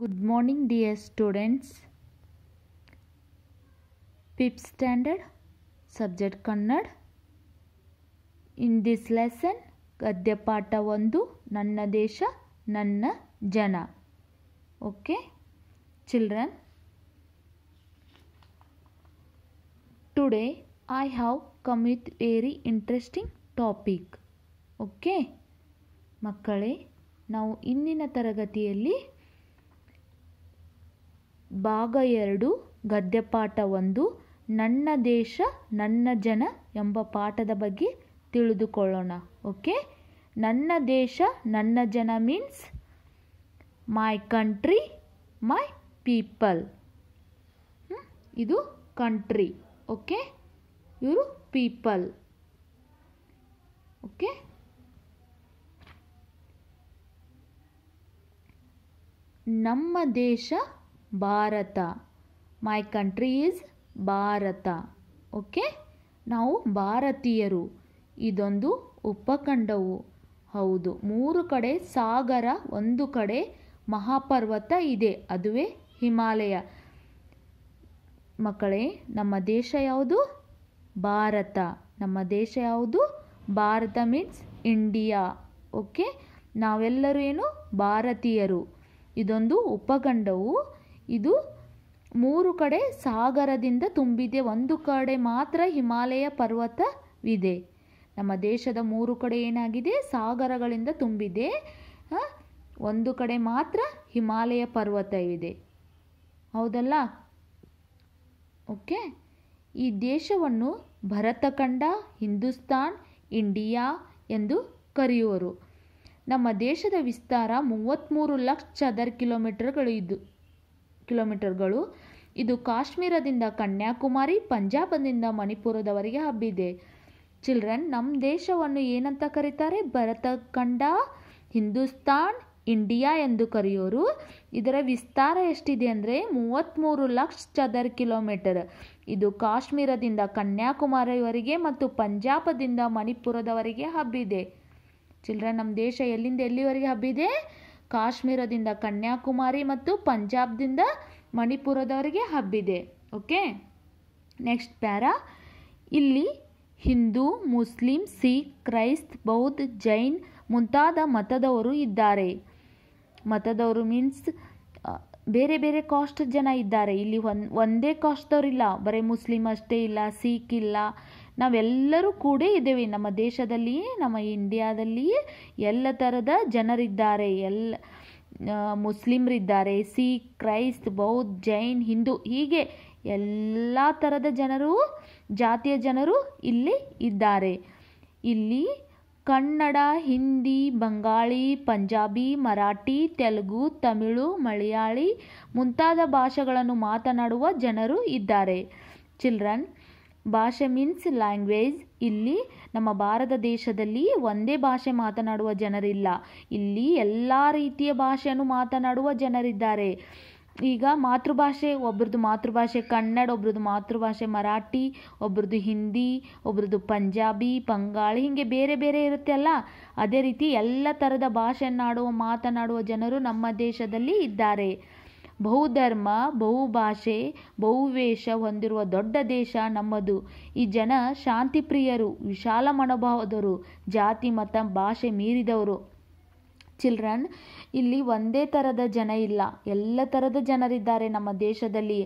good morning dear students fifth standard subject Kannada in this lesson ಪಾಠ ಒಂದು ನನ್ನ ದೇಶ ನನ್ನ ಜನ okay children today I have come with very interesting topic okay ಮಕ್ಕಳೇ ನಾವು ಇನ್ನಿನ ತರಗತಿಯಲ್ಲಿ ಭಾಗ ಎರಡು ಗದ್ಯಪಾಠ ಒಂದು ನನ್ನ ದೇಶ ನನ್ನ ಜನ ಎಂಬ ಪಾಠದ ಬಗ್ಗೆ ತಿಳಿದುಕೊಳ್ಳೋಣ ಓಕೆ ನನ್ನ ದೇಶ ನನ್ನ ಜನ means my country my people ಇದು ಕಂಟ್ರಿ ಓಕೆ ಇವರು ಪೀಪಲ್ ಓಕೆ ನಮ್ಮ ದೇಶ Bharat my country is Bharat okay ನಾವು ಭಾರತೀಯರು ಇದೊಂದು ಉಪಖಂಡವು ಹೌದು ಮೂರು ಕಡೆ ಸಾಗರ ಒಂದು ಕಡೆ ಮಹಾಪರ್ವತ ಇದೆ ಅದುವೇ ಹಿಮಾಲಯ ಮಕ್ಕಳೇ ನಮ್ಮ ದೇಶ ಯಾವುದು ಭಾರತ ನಮ್ಮ ದೇಶ ಯಾವುದು ಭಾರತ ಮೀನ್ಸ್ ಇಂಡಿಯಾ ಓಕೆ ನಾವೆಲ್ಲರೂ ಏನು ಭಾರತೀಯರು ಇದೊಂದು ಉಪಖಂಡವು ಇದು ಮೂರು ಕಡೆ ಸಾಗರದಿಂದ ತುಂಬಿದೆ ಒಂದು ಕಡೆ ಮಾತ್ರ ಹಿಮಾಲಯ ಪರ್ವತವಿದೆ ನಮ್ಮ ದೇಶದ ಮೂರು ಕಡೆ ಏನಾಗಿದೆ ಸಾಗರಗಳಿಂದ ತುಂಬಿದೆ ಒಂದು ಕಡೆ ಮಾತ್ರ ಹಿಮಾಲಯ ಪರ್ವತವಿದೆ ಹೌದಲ್ಲ ಓಕೆ ಈ ದೇಶವನ್ನು ಭರತಖಂಡ ಹಿಂದೂಸ್ತಾನ್ ಇಂಡಿಯಾ ಎಂದು ಕರೆಯುವರು ನಮ್ಮ ದೇಶದ ವಿಸ್ತಾರ ಮೂವತ್ತ್ಮೂರು ಲಕ್ಷ ಚದರ್ ಕಿಲೋಮೀಟರ್ಗಳು ಇದು ಕಿಲೋಮೀಟರ್ಗಳು ಇದು ಕಾಶ್ಮೀರದಿಂದ ಕನ್ಯಾಕುಮಾರಿ ಪಂಜಾಬದಿಂದ ಮಣಿಪುರದವರೆಗೆ ಹಬ್ಬಿದೆ ಚಿಲ್ಡ್ರನ್ ನಮ್ಮ ದೇಶವನ್ನು ಏನಂತ ಕರೀತಾರೆ ಭರತ ಖಂಡ ಹಿಂದೂಸ್ತಾನ್ ಇಂಡಿಯಾ ಎಂದು ಕರೆಯೋರು ಇದರ ವಿಸ್ತಾರ ಎಷ್ಟಿದೆ ಅಂದರೆ ಮೂವತ್ತ್ಮೂರು ಲಕ್ಷ ಚದರ್ ಕಿಲೋಮೀಟರ್ ಇದು ಕಾಶ್ಮೀರದಿಂದ ಕನ್ಯಾಕುಮಾರಿವರೆಗೆ ಮತ್ತು ಪಂಜಾಬದಿಂದ ಮಣಿಪುರದವರೆಗೆ ಹಬ್ಬಿದೆ ಚಿಲ್ಡ್ರನ್ ನಮ್ಮ ದೇಶ ಎಲ್ಲಿಂದ ಎಲ್ಲಿವರೆಗೆ ಹಬ್ಬಿದೆ ಕಾಶ್ಮೀರದಿಂದ ಕನ್ಯಾಕುಮಾರಿ ಮತ್ತು ಪಂಜಾಬ್ದಿಂದ ಮಣಿಪುರದವರಿಗೆ ಹಬ್ಬಿದೆ ಓಕೆ ನೆಕ್ಸ್ಟ್ ಪ್ಯಾರ ಇಲ್ಲಿ ಹಿಂದೂ ಮುಸ್ಲಿಂ ಸಿಖ್ ಕ್ರೈಸ್ತ್ ಬೌದ್ಧ ಜೈನ್ ಮುಂತಾದ ಮತದವರು ಇದ್ದಾರೆ ಮತದವರು ಮೀನ್ಸ್ ಬೇರೆ ಬೇರೆ ಕಾಸ್ಟ್ ಜನ ಇದ್ದಾರೆ ಇಲ್ಲಿ ಒನ್ ಒಂದೇ ಕಾಸ್ಟ್ದವರಿಲ್ಲ ಬರೀ ಮುಸ್ಲಿಂ ಅಷ್ಟೇ ಇಲ್ಲ ಸಿಖ್ ಇಲ್ಲ ನಾವೆಲ್ಲರೂ ಕೂಡ ಇದ್ದೇವೆ ನಮ್ಮ ದೇಶದಲ್ಲಿಯೇ ನಮ್ಮ ಇಂಡಿಯಾದಲ್ಲಿಯೇ ಎಲ್ಲ ಥರದ ಜನರಿದ್ದಾರೆ ಎಲ್ಲ ಮುಸ್ಲಿಮರಿದ್ದಾರೆ ಸಿಖ್ ಕ್ರೈಸ್ತ್ ಬೌದ್ಧ ಜೈನ್ ಹಿಂದೂ ಹೀಗೆ ಎಲ್ಲ ಥರದ ಜನರು ಜಾತಿಯ ಜನರು ಇಲ್ಲಿ ಇದ್ದಾರೆ ಇಲ್ಲಿ ಕನ್ನಡ ಹಿಂದಿ ಬಂಗಾಳಿ ಪಂಜಾಬಿ ಮರಾಠಿ ತೆಲುಗು ತಮಿಳು ಮಲಯಾಳಿ ಮುಂತಾದ ಭಾಷೆಗಳನ್ನು ಮಾತನಾಡುವ ಜನರು ಇದ್ದಾರೆ ಚಿಲ್ಡ್ರನ್ ಭಾಷೆ ಮೀನ್ಸ್ ಲ್ಯಾಂಗ್ವೇಜ್ ಇಲ್ಲಿ ನಮ್ಮ ಭಾರತ ದೇಶದಲ್ಲಿ ಒಂದೇ ಭಾಷೆ ಮಾತನಾಡುವ ಜನರಿಲ್ಲ ಇಲ್ಲಿ ಎಲ್ಲ ರೀತಿಯ ಭಾಷೆಯನ್ನು ಮಾತನಾಡುವ ಜನರಿದ್ದಾರೆ ಈಗ ಮಾತೃಭಾಷೆ ಒಬ್ರದ್ದು ಮಾತೃಭಾಷೆ ಕನ್ನಡ ಒಬ್ರದ್ದು ಮಾತೃಭಾಷೆ ಮರಾಠಿ ಒಬ್ರದ್ದು ಹಿಂದಿ ಒಬ್ರದ್ದು ಪಂಜಾಬಿ ಬಂಗಾಳಿ ಹೀಗೆ ಬೇರೆ ಬೇರೆ ಇರುತ್ತೆ ಅಲ್ಲ ಅದೇ ರೀತಿ ಎಲ್ಲ ಥರದ ಭಾಷೆಯನ್ನಾಡುವ ಮಾತನಾಡುವ ಜನರು ನಮ್ಮ ದೇಶದಲ್ಲಿ ಇದ್ದಾರೆ ಬಹುಧರ್ಮ ಬಹುಭಾಷೆ ಬಹುವೇಷ ಹೊಂದಿರುವ ದೊಡ್ಡ ದೇಶ ನಮ್ಮದು ಈ ಜನ ಶಾಂತಿಪ್ರಿಯರು ವಿಶಾಲ ಮನೋಭಾವದವರು ಜಾತಿ ಮತ ಭಾಷೆ ಮೀರಿದವರು ಚಿಲ್ಡ್ರನ್ ಇಲ್ಲಿ ಒಂದೇ ಥರದ ಜನ ಇಲ್ಲ ಎಲ್ಲ ಥರದ ಜನರಿದ್ದಾರೆ ನಮ್ಮ ದೇಶದಲ್ಲಿ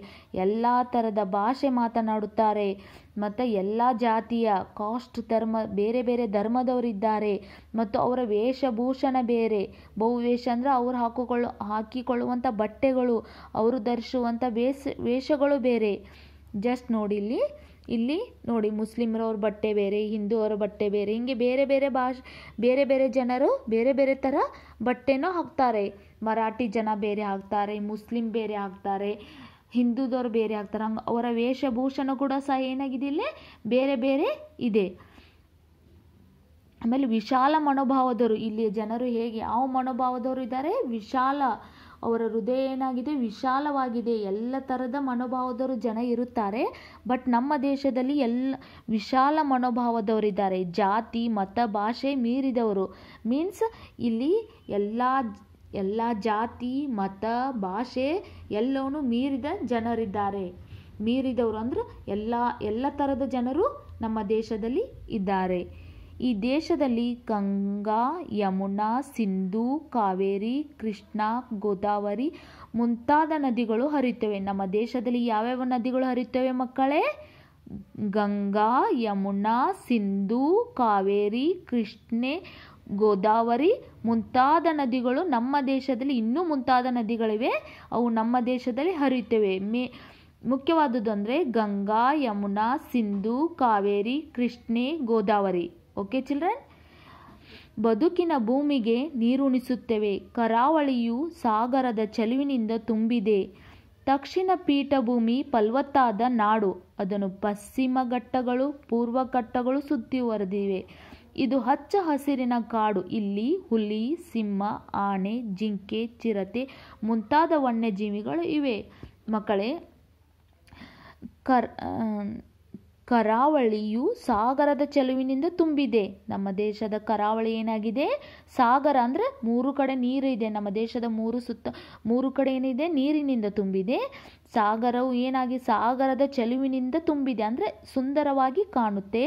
ಎಲ್ಲ ಥರದ ಭಾಷೆ ಮಾತನಾಡುತ್ತಾರೆ ಮತ್ತು ಎಲ್ಲ ಜಾತಿಯ ಕಾಸ್ಟ್ ಧರ್ಮ ಬೇರೆ ಬೇರೆ ಧರ್ಮದವರಿದ್ದಾರೆ ಮತ್ತು ಅವರ ವೇಷಭೂಷಣ ಬೇರೆ ಬಹುವೇಷ ಅಂದರೆ ಅವ್ರು ಹಾಕಿಕೊಳ್ಳು ಹಾಕಿಕೊಳ್ಳುವಂಥ ಬಟ್ಟೆಗಳು ಅವರು ಧರಿಸುವಂಥ ವೇಷ ವೇಷಗಳು ಬೇರೆ ಜಸ್ಟ್ ನೋಡಿ ಇಲ್ಲಿ ಇಲ್ಲಿ ನೋಡಿ ಮುಸ್ಲಿಮ್ರವ್ರ ಬಟ್ಟೆ ಬೇರೆ ಹಿಂದೂ ಅವರ ಬಟ್ಟೆ ಬೇರೆ ಹಿಂಗೆ ಬೇರೆ ಬೇರೆ ಭಾಷೆ ಬೇರೆ ಬೇರೆ ಜನರು ಬೇರೆ ಬೇರೆ ಥರ ಬಟ್ಟೆನೂ ಹಾಕ್ತಾರೆ ಮರಾಠಿ ಜನ ಬೇರೆ ಹಾಕ್ತಾರೆ ಮುಸ್ಲಿಮ್ ಬೇರೆ ಹಾಕ್ತಾರೆ ಹಿಂದೂದವ್ರು ಬೇರೆ ಆಗ್ತಾರೆ ಹಂಗೆ ಅವರ ವೇಷಭೂಷಣ ಕೂಡ ಸಹ ಏನಾಗಿದೆ ಇಲ್ಲಿ ಬೇರೆ ಬೇರೆ ಇದೆ ಆಮೇಲೆ ವಿಶಾಲ ಮನೋಭಾವದವರು ಇಲ್ಲಿ ಜನರು ಹೇಗೆ ಯಾವ ಮನೋಭಾವದವರು ಇದ್ದಾರೆ ವಿಶಾಲ ಅವರ ಹೃದಯ ಏನಾಗಿದೆ ವಿಶಾಲವಾಗಿದೆ ಎಲ್ಲ ಥರದ ಮನೋಭಾವದವರು ಜನ ಇರುತ್ತಾರೆ ಬಟ್ ನಮ್ಮ ದೇಶದಲ್ಲಿ ಎಲ್ಲ ವಿಶಾಲ ಮನೋಭಾವದವರಿದ್ದಾರೆ ಜಾತಿ ಮತ ಭಾಷೆ ಮೀರಿದವರು ಮೀನ್ಸ್ ಇಲ್ಲಿ ಎಲ್ಲ ಎಲ್ಲ ಜಾತಿ ಮತ ಭಾಷೆ ಎಲ್ಲವನ್ನೂ ಮೀರಿದ ಜನರಿದ್ದಾರೆ ಮೀರಿದವರು ಅಂದ್ರೆ ಎಲ್ಲ ಎಲ್ಲ ಥರದ ಜನರು ನಮ್ಮ ದೇಶದಲ್ಲಿ ಇದ್ದಾರೆ ಈ ದೇಶದಲ್ಲಿ ಗಂಗಾ ಯಮುನಾ ಸಿಂಧು ಕಾವೇರಿ ಕೃಷ್ಣ ಗೋದಾವರಿ ಮುಂತಾದ ನದಿಗಳು ಹರಿಯುತ್ತವೆ ನಮ್ಮ ದೇಶದಲ್ಲಿ ಯಾವ್ಯಾವ ನದಿಗಳು ಹರಿಯುತ್ತವೆ ಮಕ್ಕಳೇ ಗಂಗಾ ಯಮುನಾ ಸಿಂಧು ಕಾವೇರಿ ಕೃಷ್ಣೆ ಗೋದಾವರಿ ಮುಂತಾದ ನದಿಗಳು ನಮ್ಮ ದೇಶದಲ್ಲಿ ಇನ್ನೂ ಮುಂತಾದ ನದಿಗಳಿವೆ ಅವು ನಮ್ಮ ದೇಶದಲ್ಲಿ ಹರಿಯುತ್ತವೆ ಮೇ ಮುಖ್ಯವಾದುದು ಅಂದರೆ ಗಂಗಾ ಯಮುನಾ ಸಿಂಧು ಕಾವೇರಿ ಕೃಷ್ಣೆ ಗೋದಾವರಿ ಓಕೆ ಚಿಲ್ಡ್ರನ್ ಬದುಕಿನ ಭೂಮಿಗೆ ನೀರುಣಿಸುತ್ತೇವೆ ಕರಾವಳಿಯು ಸಾಗರದ ಚೆಲುವಿನಿಂದ ತುಂಬಿದೆ ದಕ್ಷಿಣ ಪೀಠಭೂಮಿ ಫಲವತ್ತಾದ ನಾಡು ಅದನ್ನು ಪಶ್ಚಿಮ ಘಟ್ಟಗಳು ಪೂರ್ವ ಘಟ್ಟಗಳು ವರೆದಿವೆ ಇದು ಹಚ್ಚ ಹಸಿರಿನ ಕಾಡು ಇಲ್ಲಿ ಹುಲಿ ಸಿಂಹ ಆನೆ ಜಿಂಕೆ ಚಿರತೆ ಮುಂತಾದ ವನ್ಯಜೀವಿಗಳು ಇವೆ ಮಕ್ಕಳೇ ಕರ್ ಕರಾವಳಿಯು ಸಾಗರದ ಚೆಲುವಿನಿಂದ ತುಂಬಿದೆ ನಮ್ಮ ದೇಶದ ಕರಾವಳಿ ಏನಾಗಿದೆ ಸಾಗರ ಅಂದರೆ ಮೂರು ಕಡೆ ನೀರು ಇದೆ ನಮ್ಮ ದೇಶದ ಮೂರು ಸುತ್ತ ಮೂರು ಕಡೆ ಏನಿದೆ ನೀರಿನಿಂದ ತುಂಬಿದೆ ಸಾಗರವು ಏನಾಗಿ ಸಾಗರದ ಚೆಲುವಿನಿಂದ ತುಂಬಿದೆ ಅಂದರೆ ಸುಂದರವಾಗಿ ಕಾಣುತ್ತೆ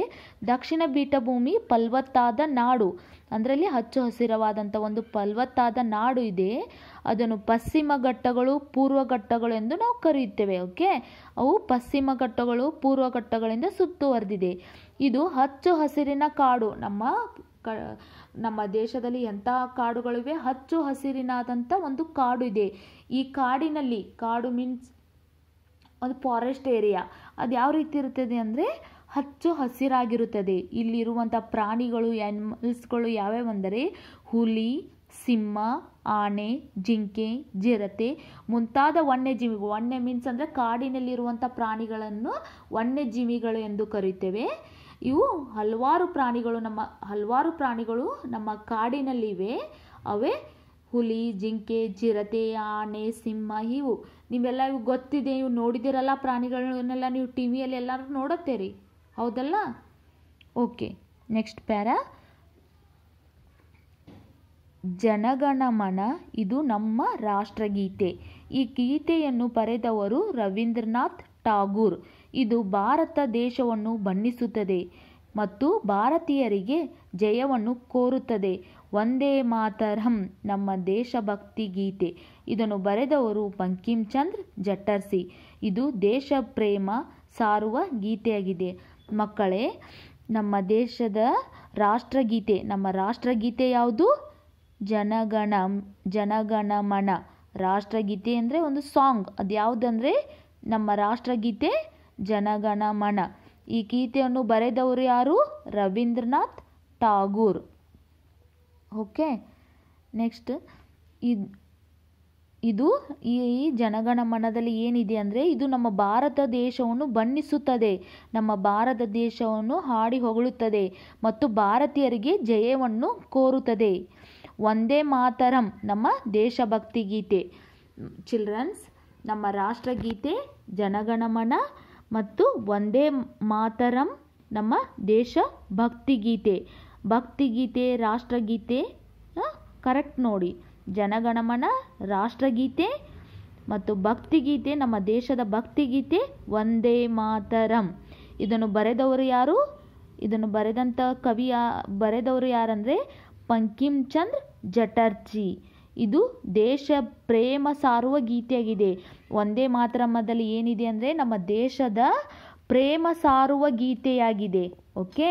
ದಕ್ಷಿಣ ಬೀಟಭೂಮಿ ಫಲವತ್ತಾದ ನಾಡು ಅದರಲ್ಲಿ ಹಚ್ಚ ಹಸಿರವಾದಂಥ ಒಂದು ಫಲವತ್ತಾದ ನಾಡು ಇದೆ ಅದನ್ನು ಪಶ್ಚಿಮ ಘಟ್ಟಗಳು ಪೂರ್ವ ಘಟ್ಟಗಳು ಎಂದು ನಾವು ಕರೆಯುತ್ತೇವೆ ಓಕೆ ಅವು ಪಶ್ಚಿಮ ಘಟ್ಟಗಳು ಪೂರ್ವ ಘಟ್ಟಗಳಿಂದ ಸುತ್ತುವರೆದಿದೆ ಇದು ಹಚ್ಚು ಹಸಿರಿನ ಕಾಡು ನಮ್ಮ ಕ ನಮ್ಮ ದೇಶದಲ್ಲಿ ಎಂಥ ಕಾಡುಗಳಿವೆ ಹಚ್ಚು ಹಸಿರಿನಾದಂಥ ಒಂದು ಕಾಡು ಇದೆ ಈ ಕಾಡಿನಲ್ಲಿ ಕಾಡು ಮೀನ್ಸ್ ಒಂದು ಫಾರೆಸ್ಟ್ ಏರಿಯಾ ಅದು ಯಾವ ರೀತಿ ಇರುತ್ತದೆ ಅಂದರೆ ಹಚ್ಚು ಹಸಿರಾಗಿರುತ್ತದೆ ಇಲ್ಲಿರುವಂಥ ಪ್ರಾಣಿಗಳು ಆ್ಯನಿಮಲ್ಸ್ಗಳು ಯಾವ್ಯಾವಂದರೆ ಹುಲಿ ಸಿಂಹ ಆನೆ ಜಿಂಕೆ ಜಿರತೆ ಮುಂತಾದ ವನ್ಯಜೀವಿಗಳು ವನ್ಯ ಮೀನ್ಸ್ ಅಂದರೆ ಕಾಡಿನಲ್ಲಿರುವಂಥ ಪ್ರಾಣಿಗಳನ್ನು ವನ್ಯಜೀವಿಗಳು ಎಂದು ಕರೆಯುತ್ತೇವೆ ಇವು ಹಲವಾರು ಪ್ರಾಣಿಗಳು ನಮ್ಮ ಹಲವಾರು ಪ್ರಾಣಿಗಳು ನಮ್ಮ ಕಾಡಿನಲ್ಲಿವೆ ಅವೇ ಹುಲಿ ಜಿಂಕೆ ಜಿರತೆ ಆನೆ ಸಿಂಹ ಇವು ನೀವೆಲ್ಲ ಇವು ಗೊತ್ತಿದೆ ಇವು ನೋಡಿದಿರಲ್ಲ ಪ್ರಾಣಿಗಳನ್ನೆಲ್ಲ ನೀವು ಟಿ ವಿಯಲ್ಲಿ ಎಲ್ಲರೂ ನೋಡುತ್ತೀರಿ ಹೌದಲ್ಲ ಓಕೆ ನೆಕ್ಸ್ಟ್ ಪ್ಯಾರ ಜನಗಣಮನ ಇದು ನಮ್ಮ ರಾಷ್ಟ್ರಗೀತೆ ಈ ಗೀತೆಯನ್ನು ಬರೆದವರು ರವೀಂದ್ರನಾಥ್ ಟಾಗೂರ್ ಇದು ಭಾರತ ದೇಶವನ್ನು ಬಣ್ಣಿಸುತ್ತದೆ ಮತ್ತು ಭಾರತೀಯರಿಗೆ ಜಯವನ್ನು ಕೋರುತ್ತದೆ ಒಂದೇ ಮಾತರಂ ನಮ್ಮ ದೇಶಭಕ್ತಿ ಗೀತೆ ಇದನ್ನು ಬರೆದವರು ಬಂಕಿಮ್ ಚಂದ್ರ ಜಟರ್ಸಿ ಇದು ದೇಶ ಪ್ರೇಮ ಸಾರುವ ಗೀತೆಯಾಗಿದೆ ಮಕ್ಕಳೇ ನಮ್ಮ ದೇಶದ ರಾಷ್ಟ್ರಗೀತೆ ನಮ್ಮ ರಾಷ್ಟ್ರಗೀತೆ ಯಾವುದು ಜನಗಣ ಜನಗಣ ಜನಗಣಮನ ರಾಷ್ಟ್ರಗೀತೆ ಅಂದರೆ ಒಂದು ಸಾಂಗ್ ಅದು ಯಾವುದಂದರೆ ನಮ್ಮ ರಾಷ್ಟ್ರಗೀತೆ ಜನಗಣ ಮಣ ಈ ಗೀತೆಯನ್ನು ಬರೆದವರು ಯಾರು ರವೀಂದ್ರನಾಥ್ ಟಾಗೂರ್ ಓಕೆ ನೆಕ್ಸ್ಟ್ ಇದು ಇದು ಈ ಜನಗಣಮನದಲ್ಲಿ ಏನಿದೆ ಅಂದರೆ ಇದು ನಮ್ಮ ಭಾರತ ದೇಶವನ್ನು ಬಣ್ಣಿಸುತ್ತದೆ ನಮ್ಮ ಭಾರತ ದೇಶವನ್ನು ಹಾಡಿ ಹೊಗಳುತ್ತದೆ ಮತ್ತು ಭಾರತೀಯರಿಗೆ ಜಯವನ್ನು ಕೋರುತ್ತದೆ ಒಂದೇ ಮಾತರಂ ನಮ್ಮ ದೇಶಭಕ್ತಿ ಗೀತೆ ಚಿಲ್ಡ್ರನ್ಸ್ ನಮ್ಮ ರಾಷ್ಟ್ರಗೀತೆ ಜನಗಣಮನ ಮತ್ತು ಒಂದೇ ಮಾತರಂ ನಮ್ಮ ದೇಶ ಭಕ್ತಿಗೀತೆ ಭಕ್ತಿಗೀತೆ ರಾಷ್ಟ್ರಗೀತೆ ಕರೆಕ್ಟ್ ನೋಡಿ ಜನಗಣಮನ ರಾಷ್ಟ್ರಗೀತೆ ಮತ್ತು ಭಕ್ತಿಗೀತೆ ನಮ್ಮ ದೇಶದ ಭಕ್ತಿಗೀತೆ ವಂದೇ ಮಾತರಂ ಇದನ್ನು ಬರೆದವರು ಯಾರು ಇದನ್ನು ಬರೆದಂಥ ಕವಿಯ ಬರೆದವರು ಯಾರಂದರೆ ಚಂದ್ ಜಟರ್ಜಿ ಇದು ದೇಶ ಪ್ರೇಮ ಸಾರುವ ಗೀತೆಯಾಗಿದೆ ಒಂದೇ ಮಾತರಮ್ಮದಲ್ಲಿ ಏನಿದೆ ಅಂದರೆ ನಮ್ಮ ದೇಶದ ಪ್ರೇಮ ಸಾರುವ ಗೀತೆಯಾಗಿದೆ ಓಕೆ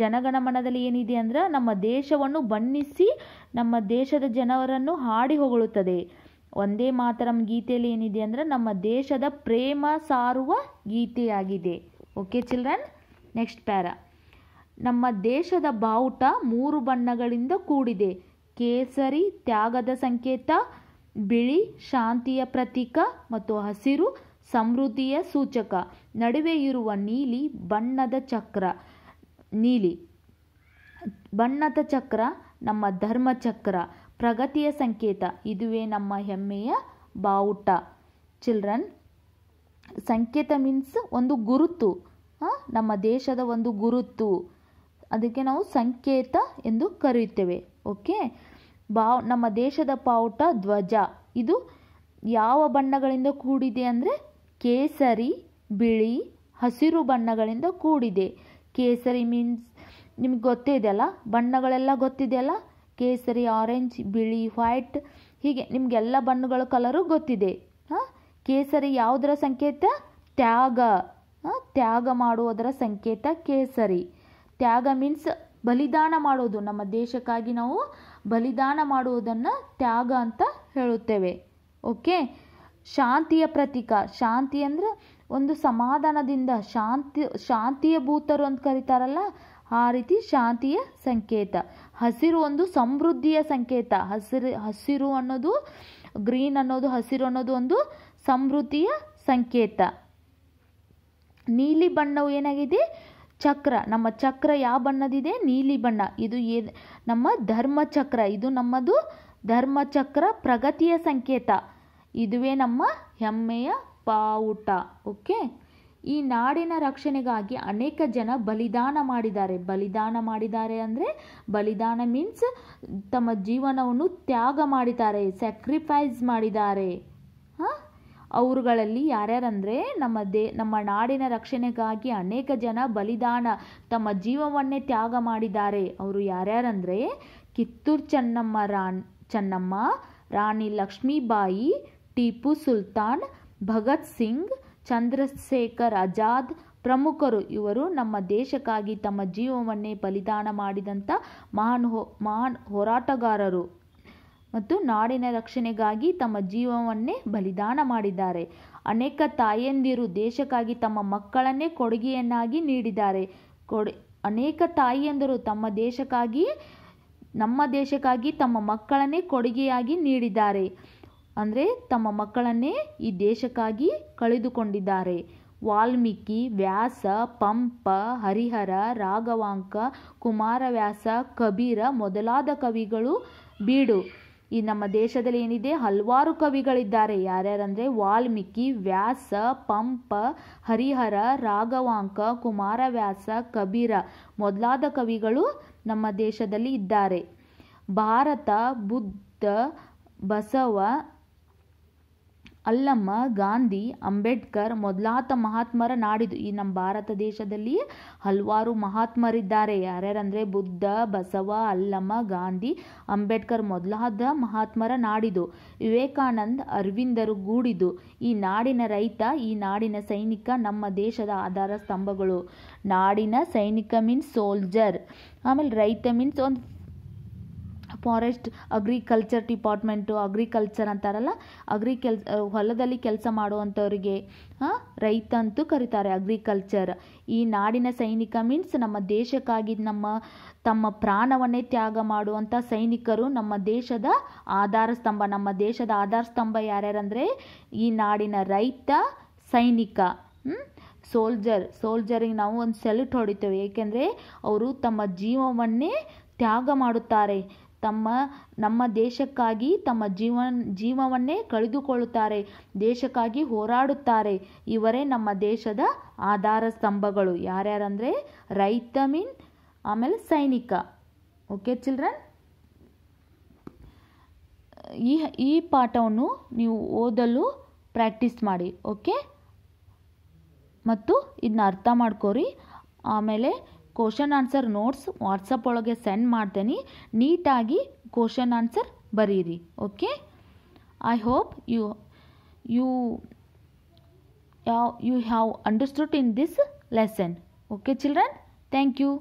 ಜನಗಣಮನದಲ್ಲಿ ಏನಿದೆ ಅಂದ್ರೆ ನಮ್ಮ ದೇಶವನ್ನು ಬಣ್ಣಿಸಿ ನಮ್ಮ ದೇಶದ ಜನವರನ್ನು ಹಾಡಿ ಹೊಗಳುತ್ತದೆ ಒಂದೇ ಮಾತರಂ ಗೀತೆಯಲ್ಲಿ ಏನಿದೆ ಅಂದ್ರೆ ನಮ್ಮ ದೇಶದ ಪ್ರೇಮ ಸಾರುವ ಗೀತೆಯಾಗಿದೆ ಓಕೆ ಚಿಲ್ಡ್ರನ್ ನೆಕ್ಸ್ಟ್ ಪ್ಯಾರ ನಮ್ಮ ದೇಶದ ಬಾವುಟ ಮೂರು ಬಣ್ಣಗಳಿಂದ ಕೂಡಿದೆ ಕೇಸರಿ ತ್ಯಾಗದ ಸಂಕೇತ ಬಿಳಿ ಶಾಂತಿಯ ಪ್ರತೀಕ ಮತ್ತು ಹಸಿರು ಸಮೃದ್ಧಿಯ ಸೂಚಕ ನಡುವೆ ಇರುವ ನೀಲಿ ಬಣ್ಣದ ಚಕ್ರ ನೀಲಿ ಬಣ್ಣದ ಚಕ್ರ ನಮ್ಮ ಧರ್ಮಚಕ್ರ ಪ್ರಗತಿಯ ಸಂಕೇತ ಇದುವೇ ನಮ್ಮ ಹೆಮ್ಮೆಯ ಬಾವುಟ ಚಿಲ್ಡ್ರನ್ ಸಂಕೇತ ಮೀನ್ಸ್ ಒಂದು ಗುರುತು ನಮ್ಮ ದೇಶದ ಒಂದು ಗುರುತು ಅದಕ್ಕೆ ನಾವು ಸಂಕೇತ ಎಂದು ಕರೆಯುತ್ತೇವೆ ಓಕೆ ಬಾ ನಮ್ಮ ದೇಶದ ಬಾವುಟ ಧ್ವಜ ಇದು ಯಾವ ಬಣ್ಣಗಳಿಂದ ಕೂಡಿದೆ ಅಂದರೆ ಕೇಸರಿ ಬಿಳಿ ಹಸಿರು ಬಣ್ಣಗಳಿಂದ ಕೂಡಿದೆ ಕೇಸರಿ ಮೀನ್ಸ್ ನಿಮ್ಗೆ ಗೊತ್ತೇ ಇದೆಯಲ್ಲ ಬಣ್ಣಗಳೆಲ್ಲ ಗೊತ್ತಿದೆಯಲ್ಲ ಕೇಸರಿ ಆರೆಂಜ್ ಬಿಳಿ ವೈಟ್ ಹೀಗೆ ನಿಮಗೆಲ್ಲ ಬಣ್ಣಗಳ ಕಲರು ಗೊತ್ತಿದೆ ಹಾಂ ಕೇಸರಿ ಯಾವುದರ ಸಂಕೇತ ತ್ಯಾಗ ತ್ಯಾಗ ಮಾಡುವುದರ ಸಂಕೇತ ಕೇಸರಿ ತ್ಯಾಗ ಮೀನ್ಸ್ ಬಲಿದಾನ ಮಾಡೋದು ನಮ್ಮ ದೇಶಕ್ಕಾಗಿ ನಾವು ಬಲಿದಾನ ಮಾಡುವುದನ್ನು ತ್ಯಾಗ ಅಂತ ಹೇಳುತ್ತೇವೆ ಓಕೆ ಶಾಂತಿಯ ಪ್ರತೀಕ ಶಾಂತಿ ಅಂದರೆ ಒಂದು ಸಮಾಧಾನದಿಂದ ಶಾಂತಿ ಶಾಂತಿಯ ಭೂತರು ಅಂತ ಕರೀತಾರಲ್ಲ ಆ ರೀತಿ ಶಾಂತಿಯ ಸಂಕೇತ ಹಸಿರು ಒಂದು ಸಮೃದ್ಧಿಯ ಸಂಕೇತ ಹಸಿರು ಹಸಿರು ಅನ್ನೋದು ಗ್ರೀನ್ ಅನ್ನೋದು ಹಸಿರು ಅನ್ನೋದು ಒಂದು ಸಮೃದ್ಧಿಯ ಸಂಕೇತ ನೀಲಿ ಬಣ್ಣವು ಏನಾಗಿದೆ ಚಕ್ರ ನಮ್ಮ ಚಕ್ರ ಯಾವ ಬಣ್ಣದಿದೆ ನೀಲಿ ಬಣ್ಣ ಇದು ಏ ನಮ್ಮ ಧರ್ಮಚಕ್ರ ಇದು ನಮ್ಮದು ಧರ್ಮಚಕ್ರ ಪ್ರಗತಿಯ ಸಂಕೇತ ಇದುವೇ ನಮ್ಮ ಹೆಮ್ಮೆಯ ಬಾವುಟ ಓಕೆ ಈ ನಾಡಿನ ರಕ್ಷಣೆಗಾಗಿ ಅನೇಕ ಜನ ಬಲಿದಾನ ಮಾಡಿದ್ದಾರೆ ಬಲಿದಾನ ಮಾಡಿದ್ದಾರೆ ಅಂದರೆ ಬಲಿದಾನ ಮೀನ್ಸ್ ತಮ್ಮ ಜೀವನವನ್ನು ತ್ಯಾಗ ಮಾಡಿದ್ದಾರೆ ಸ್ಯಾಕ್ರಿಫೈಸ್ ಮಾಡಿದ್ದಾರೆ ಹಾಂ ಅವರುಗಳಲ್ಲಿ ಯಾರ್ಯಾರಂದರೆ ನಮ್ಮ ದೇ ನಮ್ಮ ನಾಡಿನ ರಕ್ಷಣೆಗಾಗಿ ಅನೇಕ ಜನ ಬಲಿದಾನ ತಮ್ಮ ಜೀವವನ್ನೇ ತ್ಯಾಗ ಮಾಡಿದ್ದಾರೆ ಅವರು ಯಾರ್ಯಾರಂದರೆ ಕಿತ್ತೂರು ಚೆನ್ನಮ್ಮ ರಾಣ್ ಚೆನ್ನಮ್ಮ ರಾಣಿ ಲಕ್ಷ್ಮೀಬಾಯಿ ಟಿಪ್ಪು ಸುಲ್ತಾನ್ ಭಗತ್ ಸಿಂಗ್ ಚಂದ್ರಶೇಖರ್ ಆಜಾದ್ ಪ್ರಮುಖರು ಇವರು ನಮ್ಮ ದೇಶಕ್ಕಾಗಿ ತಮ್ಮ ಜೀವವನ್ನೇ ಬಲಿದಾನ ಮಾಡಿದಂಥ ಮಹಾನ್ ಮಹಾನ್ ಹೋರಾಟಗಾರರು ಮತ್ತು ನಾಡಿನ ರಕ್ಷಣೆಗಾಗಿ ತಮ್ಮ ಜೀವವನ್ನೇ ಬಲಿದಾನ ಮಾಡಿದ್ದಾರೆ ಅನೇಕ ತಾಯಿಯಂದಿರು ದೇಶಕ್ಕಾಗಿ ತಮ್ಮ ಮಕ್ಕಳನ್ನೇ ಕೊಡುಗೆಯನ್ನಾಗಿ ನೀಡಿದ್ದಾರೆ ಕೊಡು ಅನೇಕ ತಾಯಿಯಂದಿರು ತಮ್ಮ ದೇಶಕ್ಕಾಗಿ ನಮ್ಮ ದೇಶಕ್ಕಾಗಿ ತಮ್ಮ ಮಕ್ಕಳನ್ನೇ ಕೊಡುಗೆಯಾಗಿ ನೀಡಿದ್ದಾರೆ ಅಂದರೆ ತಮ್ಮ ಮಕ್ಕಳನ್ನೇ ಈ ದೇಶಕ್ಕಾಗಿ ಕಳೆದುಕೊಂಡಿದ್ದಾರೆ ವಾಲ್ಮೀಕಿ ವ್ಯಾಸ ಪಂಪ ಹರಿಹರ ರಾಘವಾಂಕ ಕುಮಾರವ್ಯಾಸ ಕಬೀರ ಮೊದಲಾದ ಕವಿಗಳು ಬೀಡು ಈ ನಮ್ಮ ದೇಶದಲ್ಲಿ ಏನಿದೆ ಹಲವಾರು ಕವಿಗಳಿದ್ದಾರೆ ಯಾರ್ಯಾರಂದರೆ ವಾಲ್ಮೀಕಿ ವ್ಯಾಸ ಪಂಪ ಹರಿಹರ ರಾಘವಾಂಕ ಕುಮಾರವ್ಯಾಸ ಕಬೀರ ಮೊದಲಾದ ಕವಿಗಳು ನಮ್ಮ ದೇಶದಲ್ಲಿ ಇದ್ದಾರೆ ಭಾರತ ಬುದ್ಧ ಬಸವ ಅಲ್ಲಮ್ಮ ಗಾಂಧಿ ಅಂಬೇಡ್ಕರ್ ಮೊದಲಾದ ಮಹಾತ್ಮರ ನಾಡಿದು ಈ ನಮ್ಮ ಭಾರತ ದೇಶದಲ್ಲಿ ಹಲವಾರು ಮಹಾತ್ಮರಿದ್ದಾರೆ ಯಾರ್ಯಾರಂದರೆ ಬುದ್ಧ ಬಸವ ಅಲ್ಲಮ್ಮ ಗಾಂಧಿ ಅಂಬೇಡ್ಕರ್ ಮೊದಲಾದ ಮಹಾತ್ಮರ ನಾಡಿದು ವಿವೇಕಾನಂದ್ ಅರವಿಂದರು ಗೂಡಿದು ಈ ನಾಡಿನ ರೈತ ಈ ನಾಡಿನ ಸೈನಿಕ ನಮ್ಮ ದೇಶದ ಆಧಾರ ಸ್ತಂಭಗಳು ನಾಡಿನ ಸೈನಿಕ ಮೀನ್ಸ್ ಸೋಲ್ಜರ್ ಆಮೇಲೆ ರೈತ ಮೀನ್ಸ್ ಒಂದು ಫಾರೆಸ್ಟ್ ಅಗ್ರಿಕಲ್ಚರ್ ಡಿಪಾರ್ಟ್ಮೆಂಟು ಅಗ್ರಿಕಲ್ಚರ್ ಅಂತಾರಲ್ಲ ಅಗ್ರಿಕಲ್ ಹೊಲದಲ್ಲಿ ಕೆಲಸ ಮಾಡುವಂಥವ್ರಿಗೆ ರೈತ ಅಂತೂ ಕರೀತಾರೆ ಅಗ್ರಿಕಲ್ಚರ್ ಈ ನಾಡಿನ ಸೈನಿಕ ಮೀನ್ಸ್ ನಮ್ಮ ದೇಶಕ್ಕಾಗಿ ನಮ್ಮ ತಮ್ಮ ಪ್ರಾಣವನ್ನೇ ತ್ಯಾಗ ಮಾಡುವಂಥ ಸೈನಿಕರು ನಮ್ಮ ದೇಶದ ಆಧಾರ ಸ್ತಂಭ ನಮ್ಮ ದೇಶದ ಆಧಾರ ಸ್ತಂಭ ಯಾರ್ಯಾರಂದರೆ ಈ ನಾಡಿನ ರೈತ ಸೈನಿಕ ಸೋಲ್ಜರ್ ಸೋಲ್ಜರಿಗೆ ನಾವು ಒಂದು ಸೆಲ್ಯೂಟ್ ಹೊಡಿತೇವೆ ಏಕೆಂದರೆ ಅವರು ತಮ್ಮ ಜೀವವನ್ನೇ ತ್ಯಾಗ ಮಾಡುತ್ತಾರೆ ತಮ್ಮ ನಮ್ಮ ದೇಶಕ್ಕಾಗಿ ತಮ್ಮ ಜೀವನ ಜೀವವನ್ನೇ ಕಳೆದುಕೊಳ್ಳುತ್ತಾರೆ ದೇಶಕ್ಕಾಗಿ ಹೋರಾಡುತ್ತಾರೆ ಇವರೇ ನಮ್ಮ ದೇಶದ ಆಧಾರ ಸ್ತಂಭಗಳು ಯಾರ್ಯಾರಂದರೆ ರೈತ ಮೀನ್ ಆಮೇಲೆ ಸೈನಿಕ ಓಕೆ ಚಿಲ್ಡ್ರನ್ ಈ ಈ ಪಾಠವನ್ನು ನೀವು ಓದಲು ಪ್ರಾಕ್ಟೀಸ್ ಮಾಡಿ ಓಕೆ ಮತ್ತು ಇದನ್ನ ಅರ್ಥ ಮಾಡ್ಕೋರಿ ಆಮೇಲೆ क्वेश्चन आंसर नोट्स वाट्सपे से नीटी क्वेश्चन आंसर बरी okay I hope you you you have understood इन दिसन ओके चिलड्रन थैंक यू